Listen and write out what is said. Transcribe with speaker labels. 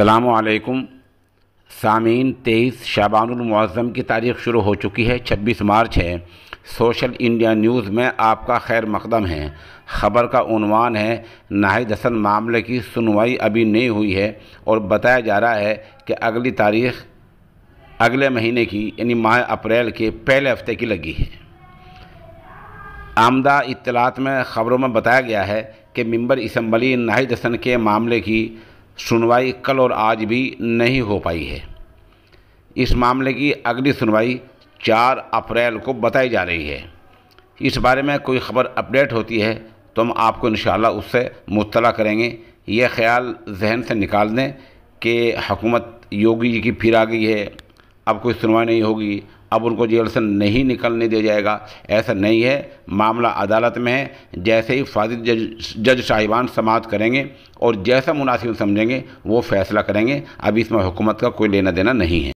Speaker 1: असलकुम सामीन तेईस शाबानमज़म की तारीख शुरू हो चुकी है छब्बीस मार्च है सोशल इंडिया न्यूज़ में आपका खैर मकदम है ख़बर का उनवान है नाहिद हसन मामले की सुनवाई अभी नहीं हुई है और बताया जा रहा है कि अगली तारीख अगले महीने की यानी माह अप्रैल के पहले हफ्ते की लगी है आमदा इतलात में ख़बरों में बताया गया है कि मंबर इसम्बली नाहिद हसन के मामले की सुनवाई कल और आज भी नहीं हो पाई है इस मामले की अगली सुनवाई 4 अप्रैल को बताई जा रही है इस बारे में कोई खबर अपडेट होती है तो हम आपको इन उससे मुतला करेंगे यह ख्याल जहन से निकाल दें कि हुकूमत योगी जी की फिर आ गई है अब कोई सुनवाई नहीं होगी अब उनको जेल से नहीं निकलने दिया जाएगा ऐसा नहीं है मामला अदालत में है जैसे ही फाजिल जज जज साहिबान समाप्त करेंगे और जैसा मुनासिब समझेंगे वो फैसला करेंगे अब इसमें हुकूमत का कोई लेना देना नहीं है